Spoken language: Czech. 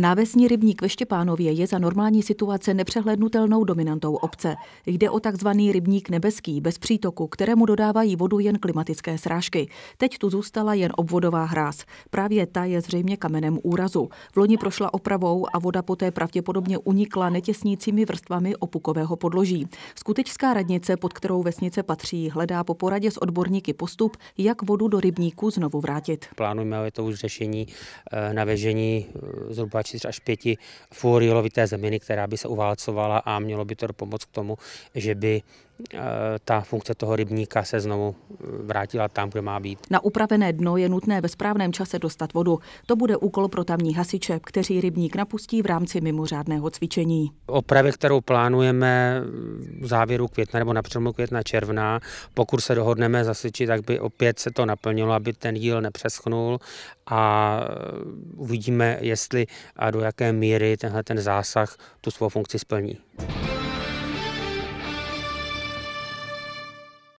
Návesní rybník ve Štěpánově je za normální situace nepřehlednutelnou dominantou obce. Jde o takzvaný rybník nebeský, bez přítoku, kterému dodávají vodu jen klimatické srážky. Teď tu zůstala jen obvodová hráz. Právě ta je zřejmě kamenem úrazu. V loni prošla opravou a voda poté pravděpodobně unikla netěsnícími vrstvami opukového podloží. Skutečská radnice, pod kterou vesnice patří, hledá po poradě s odborníky postup, jak vodu do rybníku znovu vrátit. Plánujeme to už řešení eh, navežení eh, zhruba 4 až 5 furilovité zeminy, která by se uválcovala a mělo by to pomoct k tomu, že by Eh, ta funkce toho rybníka se znovu eh, vrátila tam, kde má být. Na upravené dno je nutné ve správném čase dostat vodu. To bude úkol pro tamní hasiče, kteří rybník napustí v rámci mimořádného cvičení. Opravy, kterou plánujeme v závěru května nebo na přelomu května června, pokud se dohodneme zasiči, tak by opět se to naplnilo, aby ten díl nepřeschnul a eh, uvidíme, jestli a do jaké míry tenhle ten zásah tu svou funkci splní.